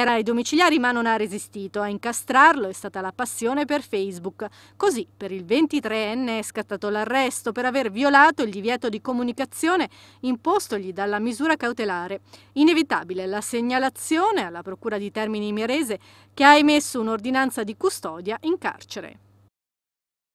Era ai domiciliari ma non ha resistito. A incastrarlo è stata la passione per Facebook. Così per il 23enne è scattato l'arresto per aver violato il divieto di comunicazione impostogli dalla misura cautelare. Inevitabile la segnalazione alla Procura di Termini Mirese che ha emesso un'ordinanza di custodia in carcere.